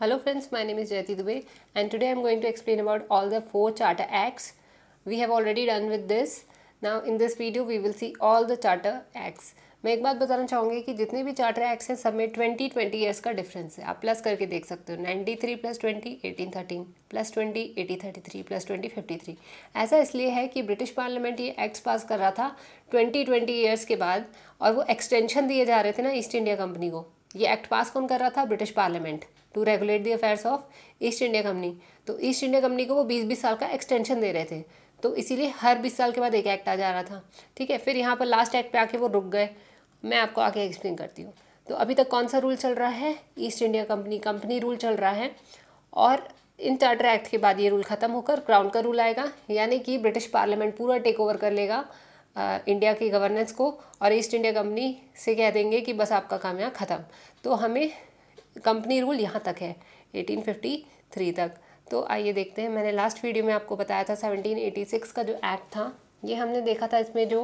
Hello friends, my name is जयती Dubey and today I am going to explain about all the four Charter Acts. We have already done with this. Now in this video we will see all the Charter Acts. मैं एक बात बताना चाहूँगी कि जितने भी charter acts हैं सब में ट्वेंटी ट्वेंटी ईयर्स का डिफरेंस है आप प्लस करके देख सकते हो ninety three plus twenty eighteen thirteen plus twenty eighty thirty three plus twenty fifty three ऐसा इसलिए है कि ब्रिटिश पार्लियामेंट ये एक्ट्स पास कर रहा था ट्वेंटी ट्वेंटी ईयर्स के बाद और वो एक्सटेंशन दिए जा रहे थे ना ईस्ट इंडिया कंपनी को ये एक्ट पास कौन कर रहा था British parliament to regulate the affairs of East India company तो ईस्ट इंडिया कंपनी को वो बीस बीस साल का एक्सटेंशन दे रहे थे तो इसीलिए हर बीस साल के बाद एक एक्ट आ जा रहा था ठीक है फिर यहाँ पर लास्ट एक्ट पे आके वो रुक गए मैं आपको आके एक्सप्लेन करती हूँ तो अभी तक कौन सा रूल चल रहा है East India company company rule चल रहा है और इन चार्टर एक्ट के बाद ये रूल ख़त्म होकर क्राउन का रूल आएगा यानी कि ब्रिटिश पार्लियामेंट पूरा टेक ओवर कर लेगा इंडिया की गवर्नेंस को और ईस्ट इंडिया कंपनी से कह देंगे कि बस आपका काम यहाँ ख़त्म तो हमें कंपनी रूल यहाँ तक है 1853 तक तो आइए देखते हैं मैंने लास्ट वीडियो में आपको बताया था 1786 का जो एक्ट था ये हमने देखा था इसमें जो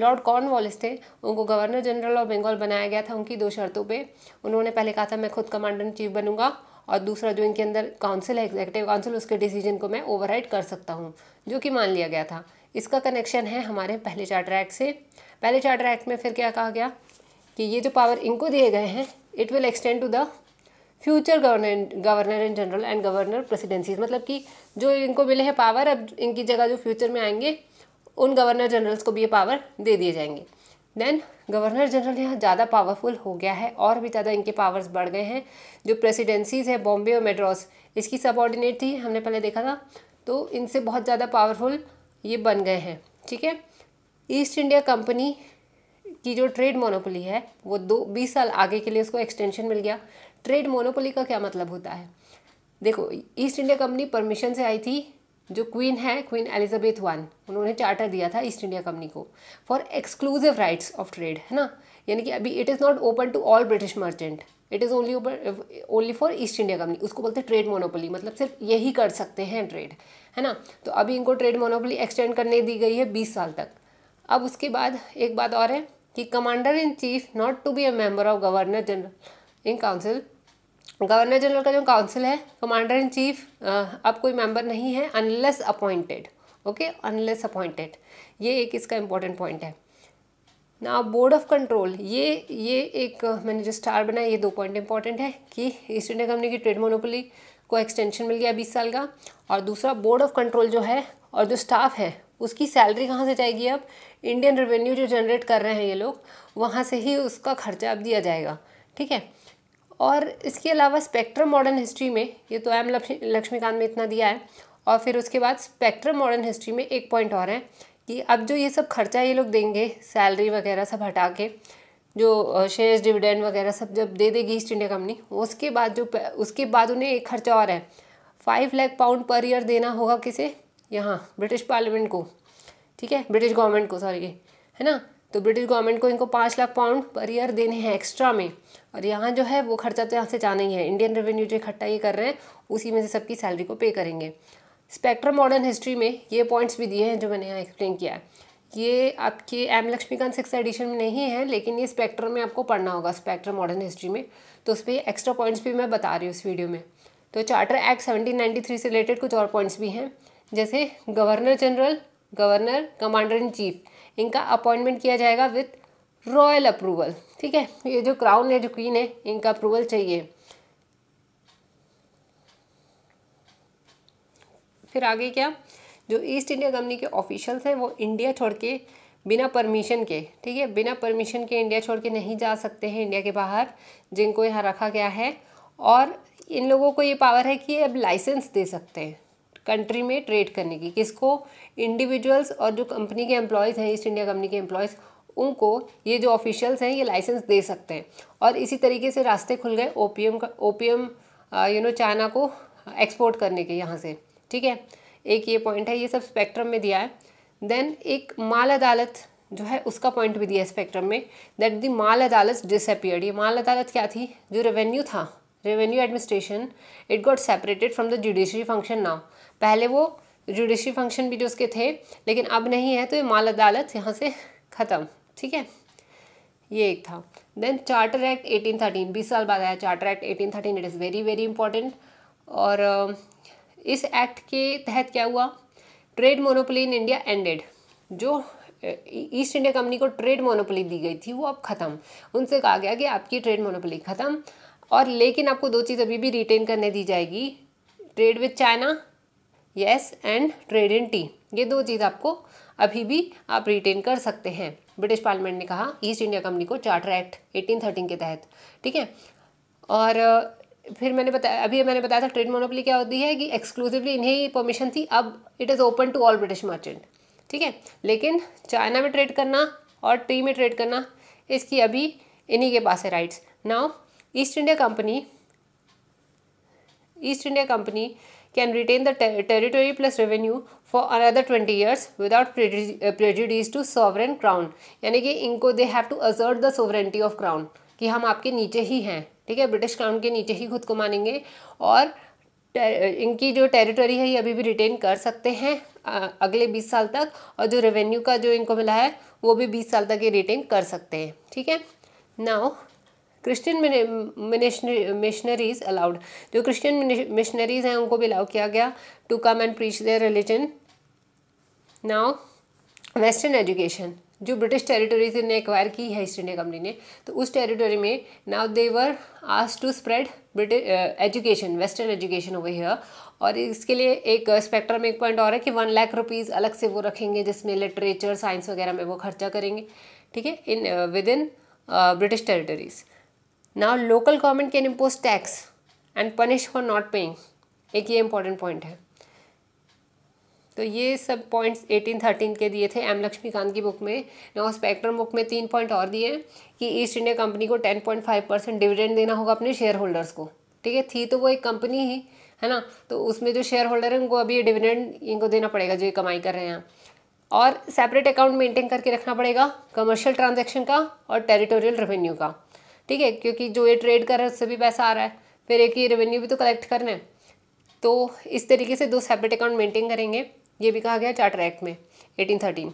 लॉर्ड कॉर्नवॉलिस थे उनको गवर्नर जनरल ऑफ बंगाल बनाया गया था उनकी दो शर्तों पर उन्होंने पहले कहा था मैं खुद कमांडर इन चीफ बनूंगा और दूसरा जो इनके अंदर काउंसिल है एग्जीक्यूटिव काउंसिल उसके डिसीजन को मैं ओवरराइड कर सकता हूँ जो कि मान लिया गया था इसका कनेक्शन है हमारे पहले चार्टर एक्ट से पहले चार्टर एक्ट में फिर क्या कहा गया कि ये जो पावर इनको दिए गए हैं it will extend to the future governor governor in general and governor presidencies मतलब कि जो इनको मिले हैं पावर अब इनकी जगह जो फ्यूचर में आएंगे उन गवर्नर जनरल्स को भी ये पावर दे दिए जाएंगे देन गवर्नर जनरल यहाँ ज़्यादा पावरफुल हो गया है और भी ज़्यादा इनके पावर्स बढ़ गए हैं जो प्रेसिडेंसीज है बॉम्बे और मेड्रॉस इसकी सबॉर्डिनेट थी हमने पहले देखा था तो इनसे बहुत ज़्यादा पावरफुल ये बन गए हैं ठीक है ईस्ट इंडिया कंपनी की जो ट्रेड मोनोपोली है वो दो बीस साल आगे के लिए उसको एक्सटेंशन मिल गया ट्रेड मोनोपोली का क्या मतलब होता है देखो ईस्ट इंडिया कंपनी परमिशन से आई थी जो क्वीन है क्वीन एलिजाबेथ वन उन्होंने चार्टर दिया था ईस्ट इंडिया कंपनी को for exclusive rights of trade है ना यानी कि अभी it is not open to all British merchant it is only ऊपर only for East India company उसको बोलते हैं ट्रेड मोनोपोली मतलब सिर्फ यही कर सकते हैं ट्रेड है ना तो अभी इनको ट्रेड मोनोपोली एक्सटेंड करने दी गई है बीस साल तक अब उसके बाद एक बात और है कि commander in chief not to be a member of governor general in council governor general का जो काउंसिल है कमांडर इन चीफ अब कोई मेंबर नहीं है unless appointed okay unless appointed ये एक इसका इंपॉर्टेंट पॉइंट है ना बोर्ड ऑफ कंट्रोल ये ये एक मैंने जो स्टार बनाया ये दो पॉइंट इंपॉर्टेंट है कि ईस्ट इंडिया कंपनी की ट्रेड मोनोपोली को एक्सटेंशन मिल गया बीस साल का और दूसरा बोर्ड ऑफ कंट्रोल जो है और जो स्टाफ है उसकी सैलरी कहाँ से जाएगी अब इंडियन रेवेन्यू जो जनरेट कर रहे हैं ये लोग वहाँ से ही उसका खर्चा अब दिया जाएगा ठीक है और इसके अलावा स्पेक्ट्रम मॉडर्न हिस्ट्री में ये तो एम लक्ष्मीकांत में इतना दिया है और फिर उसके बाद स्पेक्ट्रम मॉडर्न हिस्ट्री में एक पॉइंट और है कि अब जो ये सब खर्चा ये लोग देंगे सैलरी वगैरह सब हटा के जो शेयर्स डिविडेंड वगैरह सब जब दे देगी ईस्ट इंडिया कंपनी उसके बाद जो उसके बाद उन्हें एक खर्चा और है five lakh pound per year देना होगा किसे यहाँ ब्रिटिश पार्लियामेंट को ठीक है ब्रिटिश गवर्नमेंट को सॉरी ये है ना तो ब्रिटिश गवर्नमेंट को इनको पाँच लाख पाउंड पर ईयर देने हैं एक्स्ट्रा में और यहाँ जो है वो खर्चा तो यहाँ से जाना ही है इंडियन रेवेन्यू जो इकट्ठा ये कर रहे हैं उसी में से सबकी सैलरी को पे करेंगे स्पेक्ट्रम मॉडर्न हिस्ट्री में ये पॉइंट्स भी दिए हैं जो मैंने यहाँ एक्सप्लेन किया है ये आपके एम लक्ष्मीकांत सिक्स एडिशन में नहीं है लेकिन ये स्पेक्ट्रम में आपको पढ़ना होगा स्पेक्ट्रम मॉडर्न हिस्ट्री में तो उस पर एक्स्ट्रा पॉइंट्स भी मैं बता रही हूँ इस वीडियो में तो चार्टर एक्ट 1793 से रिलेटेड कुछ और पॉइंट्स भी हैं जैसे governor general governor commander in chief इनका अपॉइंटमेंट किया जाएगा विथ रॉयल अप्रूवल ठीक है ये जो क्राउन है जो क्वीन है इनका अप्रूवल चाहिए फिर आगे क्या जो ईस्ट इंडिया कंपनी के ऑफिशियल्स हैं वो इंडिया छोड़ के बिना परमिशन के ठीक है बिना परमिशन के इंडिया छोड़ के नहीं जा सकते हैं इंडिया के बाहर जिनको यहाँ रखा गया है और इन लोगों को ये पावर है कि अब लाइसेंस दे सकते हैं कंट्री में ट्रेड करने की किसको इंडिविजुअल्स और जो कंपनी के एम्प्लॉयज़ हैं ईस्ट इंडिया कंपनी के एम्प्लॉयज़ उनको ये जो ऑफिशियल्स हैं ये लाइसेंस दे सकते हैं और इसी तरीके से रास्ते खुल गए ओपीएम का ओपीएम यू नो चाइना को एक्सपोर्ट करने के यहाँ से ठीक है एक ये पॉइंट है ये सब स्पेक्ट्रम में दिया है देन एक माल अदालत जो है उसका पॉइंट भी दिया स्पेक्ट्रम में दैट दी माल अदालत डिसअपियर्ड ये माल अदालत क्या थी जो रेवेन्यू था revenue administration it got separated from the judiciary function now पहले वो जुडिशरी फंक्शन भी जो उसके थे लेकिन अब नहीं है तो ये माल अदालत यहाँ से ख़त्म ठीक है ये एक था देन चार्टर एक्ट 1813 बीस साल बाद आया charter act 1813 it is very very important और इस एक्ट के तहत क्या हुआ trade monopoly in India ended जो ईस्ट इंडिया कंपनी को ट्रेड मोनोपोली दी गई थी वो अब ख़त्म उनसे कहा गया कि आपकी ट्रेड मोनोपोली ख़त्म और लेकिन आपको दो चीज़ अभी भी रिटेन करने दी जाएगी trade with China yes and trade in tea ये दो चीज़ आपको अभी भी आप रिटेन कर सकते हैं ब्रिटिश पार्लियामेंट ने कहा ईस्ट इंडिया कंपनी को चार्टर एक्ट 1813 के तहत ठीक है और फिर मैंने बताया अभी मैंने बताया था ट्रेड मोनोपली क्या होती है कि एक्सक्लूसिवली इन्हें ही परमिशन थी अब it is open to all British merchant ठीक है लेकिन चाइना में ट्रेड करना और टी में ट्रेड करना इसकी अभी इन्हीं के पास है rights now East India company East India company can retain the territory plus revenue for another twenty years without without to sovereign crown यानी कि इनको they have to assert the sovereignty of crown कि हम आपके नीचे ही हैं ठीक है ब्रिटिश क्राउन के नीचे ही खुद को मानेंगे और इनकी जो टेरिटरी है ये अभी भी रिटेन कर सकते हैं अगले 20 साल तक और जो रेवेन्यू का जो इनको मिला है वो भी 20 साल तक ये रिटेन कर सकते हैं ठीक है नाउ क्रिश्चियन मिशनरीज अलाउड जो क्रिश्चियन मिशनरीज हैं उनको भी अलाउ किया गया to come and preach their religion now western education जो ब्रिटिश टेरिटरीज ने एक्वायर की है ईस्ट इंडिया कंपनी ने तो उस टेरिटरी में नाउ देवर आज to spread British education western education हुए है और इसके लिए एक स्पेक्ट्रम uh, एक पॉइंट और है कि वन लाख रुपीज़ अलग से वो रखेंगे जिसमें लिटरेचर साइंस वगैरह में वो खर्चा करेंगे ठीक है in within British territories now local government can impose tax and punish for not paying एक ये इंपॉर्टेंट पॉइंट है तो ये सब पॉइंट्स थर्टीन के दिए थे एम लक्ष्मीकांत की बुक में नाउ स्पेक्ट्रम बुक में तीन पॉइंट और दिए हैं कि ईस्ट इंडिया कंपनी को 10.5 परसेंट डिविडेंड देना होगा अपने शेयर होल्डर्स को ठीक है थी तो वो एक कंपनी ही है ना तो उसमें जो शेयर होल्डर है उनको अभी ये डिविडेंड इनको देना पड़ेगा जो ये कमाई कर रहे हैं और सेपरेट अकाउंट मेंटेन करके रखना पड़ेगा कमर्शियल ट्रांजेक्शन का और टेरिटोरियल रेवेन्यू का ठीक है क्योंकि जो ये ट्रेड कर रहे हैं उससे भी पैसा आ रहा है फिर एक ये रेवेन्यू भी तो कलेक्ट करना है तो इस तरीके से दो सेपरेट अकाउंट मेंटेन करेंगे ये भी कहा गया चार्टर एक्ट में 1813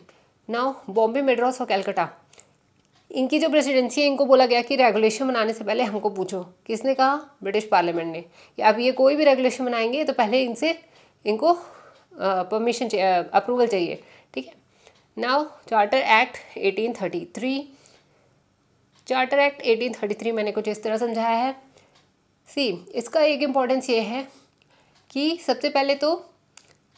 नाउ बॉम्बे मेड्रास और कैलकटा इनकी जो प्रेसिडेंसी है इनको बोला गया कि रेगुलेशन बनाने से पहले हमको पूछो किसने कहा ब्रिटिश पार्लियामेंट ने कि आप ये कोई भी रेगुलेशन बनाएंगे तो पहले इनसे इनको परमिशन अप्रूवल चाहिए ठीक है now charter act 1833 charter act 1833 मैंने कुछ इस तरह समझाया है सी इसका एक इम्पॉर्टेंस ये है कि सबसे पहले तो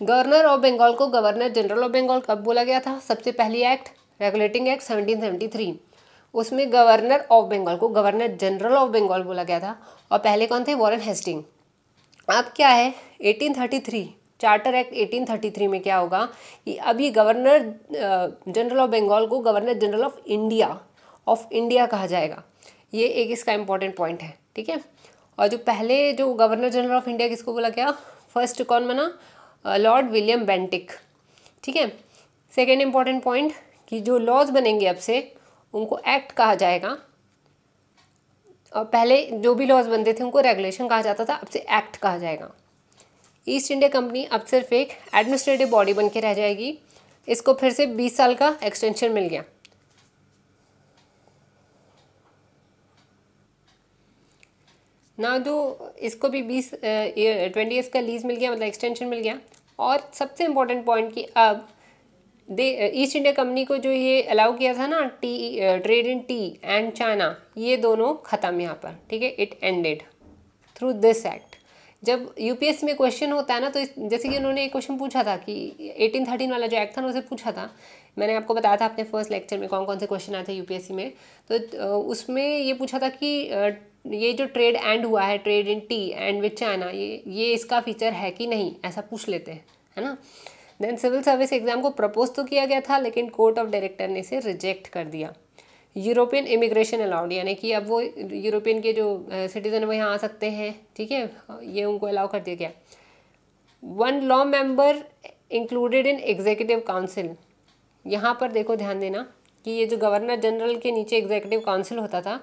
गवर्नर ऑफ बंगाल को गवर्नर जनरल ऑफ बंगाल कब बोला गया था सबसे पहली एक्ट रेगुलेटिंग एक्ट 1773 उसमें गवर्नर ऑफ बंगाल को गवर्नर जनरल ऑफ बंगाल बोला गया था और पहले कौन थे वॉरन हेस्टिंग अब क्या है 1833 चार्टर एक्ट 1833 में क्या होगा कि अब ये गवर्नर जनरल ऑफ बंगाल को governor general of India of India कहा जाएगा ये एक इसका इंपॉर्टेंट पॉइंट है ठीक है और जो पहले जो गवर्नर जनरल ऑफ इंडिया किसको बोला गया फर्स्ट कौन बना लॉर्ड विलियम बेंटिक ठीक है सेकेंड इम्पॉर्टेंट पॉइंट कि जो लॉज बनेंगे अब से उनको एक्ट कहा जाएगा और पहले जो भी लॉज बनते थे उनको रेगुलेशन कहा जाता था अब से एक्ट कहा जाएगा ईस्ट इंडिया कंपनी अब सिर्फ एक एडमिनिस्ट्रेटिव बॉडी बन के रह जाएगी इसको फिर से 20 साल का एक्सटेंशन मिल गया ना जो इसको भी बीस ट्वेंटी ईयर्स का लीज मिल गया मतलब एक्सटेंशन मिल गया और सबसे इम्पोर्टेंट पॉइंट कि अब दे ईस्ट इंडिया कंपनी को जो ये अलाउ किया था ना tea trade in tea and China ये दोनों ख़त्म यहाँ पर ठीक है it ended through this act जब यूपीएस में क्वेश्चन होता है ना तो इस जैसे कि उन्होंने एक क्वेश्चन पूछा था कि एटीन थर्टीन वाला जो एक्ट था ना उसे पूछा था मैंने आपको बताया था अपने फर्स्ट लेक्चर में कौन कौन से क्वेश्चन आए थे यूपीएससी में तो उसमें ये पूछा था कि ये जो ट्रेड एंड हुआ है trade in tea and with China ये ये इसका फीचर है कि नहीं ऐसा पूछ लेते हैं है ना देन सिविल सर्विस एग्ज़ाम को प्रपोज तो किया गया था लेकिन कोर्ट ऑफ डायरेक्टर ने इसे रिजेक्ट कर दिया यूरोपियन इमिग्रेशन अलाउड यानी कि अब वो यूरोपियन के जो सिटीज़न वो यहाँ आ सकते हैं ठीक है ये उनको अलाउ कर दिया गया one law member included in executive council यहाँ पर देखो ध्यान देना कि ये जो गवर्नर जनरल के नीचे एग्जीक्यूटिव काउंसिल होता था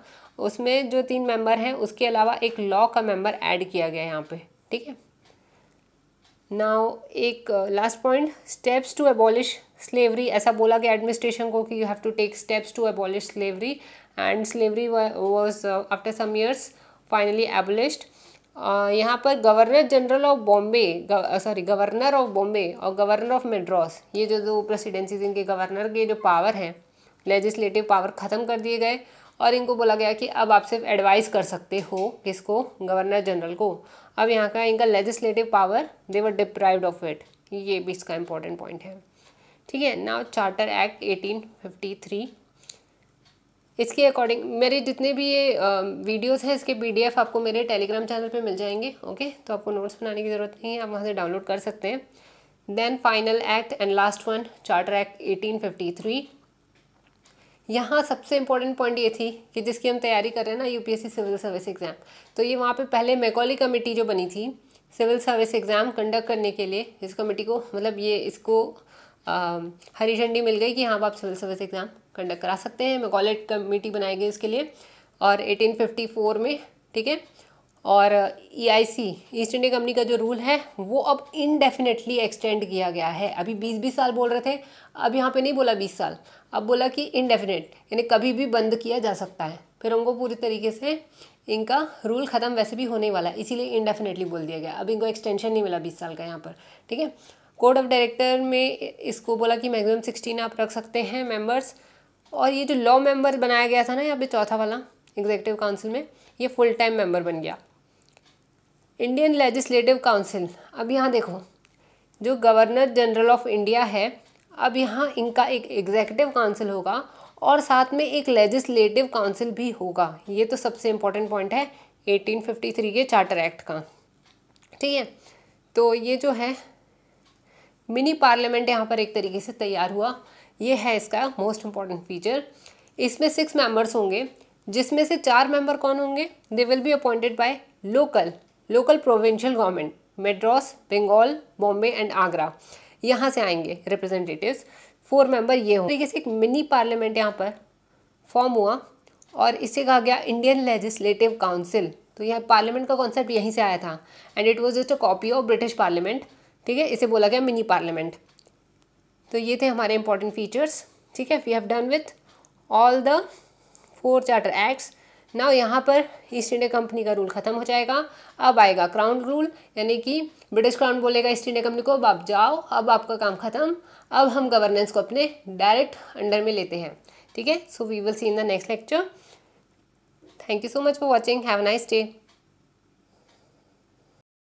उसमें जो तीन मेंबर हैं उसके अलावा एक लॉ का मेंबर ऐड किया गया यहाँ पे ठीक है नाउ एक last point steps to abolish slavery ऐसा बोला गया एडमिनिस्ट्रेशन को कि you have to take steps to abolish slavery and slavery was after some years finally abolished यहाँ पर governor general of Bombay sorry governor of Bombay और गवर्नर ऑफ मेड्रॉस ये जो दो प्रेसिडेंसीज इनके गवर्नर के जो पावर हैं लेजिस्लेटिव पावर ख़त्म कर दिए गए और इनको बोला गया कि अब आप सिर्फ एडवाइस कर सकते हो किसको गवर्नर जनरल को अब यहाँ का इनका legislative power they were deprived of it ये भी इसका इंपॉर्टेंट पॉइंट है ठीक है नाउ चार्टर एक्ट 1853 इसके अकॉर्डिंग मेरे जितने भी ये वीडियोस हैं इसके पीडीएफ आपको मेरे टेलीग्राम चैनल पे मिल जाएंगे ओके तो आपको नोट्स बनाने की ज़रूरत नहीं है आप वहाँ से डाउनलोड कर सकते हैं then final act and last one charter act 1853 यहाँ सबसे इंपॉर्टेंट पॉइंट ये थी कि जिसकी हम तैयारी कर रहे हैं ना यूपीएससी सिविल सर्विस एग्ज़ाम तो ये वहाँ पे पहले मैकॉली कमेटी जो बनी थी सिविल सर्विस एग्ज़ाम कंडक्ट करने के लिए इस कमेटी को मतलब ये इसको आ, हरी झंडी मिल गई कि हाँ आप सिविल सर्विस एग्ज़ाम कंडक्ट करा सकते हैं मैकॉलेट कमेटी बनाई गई इसके लिए और 1854 में ठीक है और E I C East India Company का जो रूल है वो अब इनडेफिनेटली एक्सटेंड किया गया है अभी बीस बीस साल बोल रहे थे अब यहाँ पे नहीं बोला बीस साल अब बोला कि इनडेफिनेट यानी कभी भी बंद किया जा सकता है फिर उनको पूरी तरीके से इनका रूल ख़त्म वैसे भी होने वाला है इसीलिए इनडेफिनेटली बोल दिया गया अब इनको एक्सटेंशन नहीं मिला बीस साल का यहाँ पर ठीक है कोड ऑफ डायरेक्टर में इसको बोला कि मैक्सिमम सिक्सटीन आप रख सकते हैं मेंबर्स और ये जो लॉ मेंबर बनाया गया था ना यहाँ पे चौथा वाला एग्जीक्यूटिव काउंसिल में ये फुल टाइम मेंबर बन गया इंडियन लेजिस्लेटिव काउंसिल अब यहाँ देखो जो गवर्नर जनरल ऑफ इंडिया है अब यहाँ इनका एक एग्जैक्टिव काउंसिल होगा और साथ में एक लेजिस्लेटिव काउंसिल भी होगा ये तो सबसे इम्पॉर्टेंट पॉइंट है 1853 के चार्टर एक्ट का ठीक है तो ये जो है मिनी पार्लियामेंट यहाँ पर एक तरीके से तैयार हुआ ये है इसका मोस्ट इम्पॉर्टेंट फीचर इसमें सिक्स मेंबर्स होंगे जिसमें से चार मेंबर कौन होंगे they will be appointed by local local provincial government Madras Bengal Bombay and Agra यहाँ से आएंगे रिप्रेजेंटेटिव्स फोर मेंबर ये हो तरीके से एक मिनी पार्लियामेंट यहाँ पर फॉर्म हुआ और इसे कहा गया इंडियन लेजिस्लेटिव काउंसिल तो यह पार्लियामेंट का कॉन्सेप्ट यहीं से आया था and it was just a copy of British parliament ठीक है इसे बोला गया मिनी पार्लियामेंट तो ये थे हमारे इंपॉर्टेंट फीचर्स ठीक है we have done with all the four charter acts ना यहाँ पर ईस्ट इंडिया कंपनी का रूल ख़त्म हो जाएगा अब आएगा क्राउन रूल यानी कि ब्रिटिश क्राउन बोलेगा ईस्ट इंडिया कंपनी को अब आप जाओ अब आपका काम ख़त्म अब हम गवर्नेंस को अपने डायरेक्ट अंडर में लेते हैं ठीक है so we will see in the next lecture thank you so much for watching have nice day